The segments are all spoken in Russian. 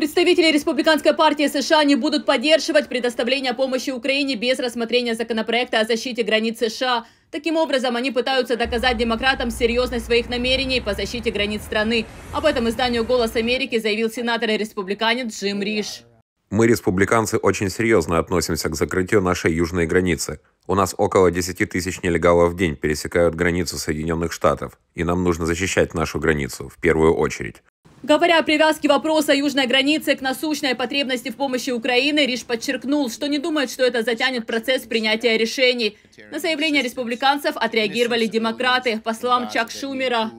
Представители Республиканской партии США не будут поддерживать предоставление помощи Украине без рассмотрения законопроекта о защите границ США. Таким образом, они пытаются доказать демократам серьезность своих намерений по защите границ страны. Об этом изданию «Голос Америки» заявил сенатор и республиканец Джим Риш. Мы, республиканцы, очень серьезно относимся к закрытию нашей южной границы. У нас около 10 тысяч нелегалов в день пересекают границу Соединенных Штатов, и нам нужно защищать нашу границу в первую очередь. Говоря о привязке вопроса южной границы к насущной потребности в помощи Украины, Риш подчеркнул, что не думает, что это затянет процесс принятия решений – на заявление республиканцев отреагировали демократы. По словам Чак Шумера,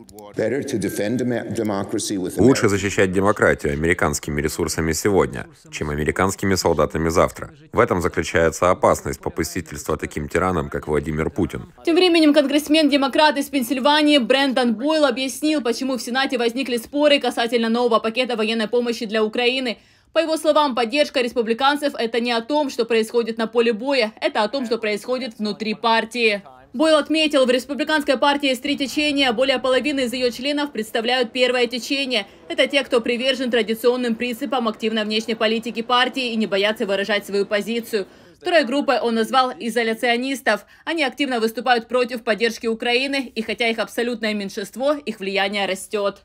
лучше защищать демократию американскими ресурсами сегодня, чем американскими солдатами завтра. В этом заключается опасность попустительства таким тиранам, как Владимир Путин. Тем временем конгрессмен-демократ из Пенсильвании Брэндон Бойл объяснил, почему в Сенате возникли споры касательно нового пакета военной помощи для Украины. По его словам, поддержка республиканцев – это не о том, что происходит на поле боя, это о том, что происходит внутри партии. Бойл отметил, в республиканской партии есть три течения. Более половины из ее членов представляют первое течение. Это те, кто привержен традиционным принципам активной внешней политики партии и не боятся выражать свою позицию. Второй группой он назвал изоляционистов. Они активно выступают против поддержки Украины, и хотя их абсолютное меньшинство, их влияние растет.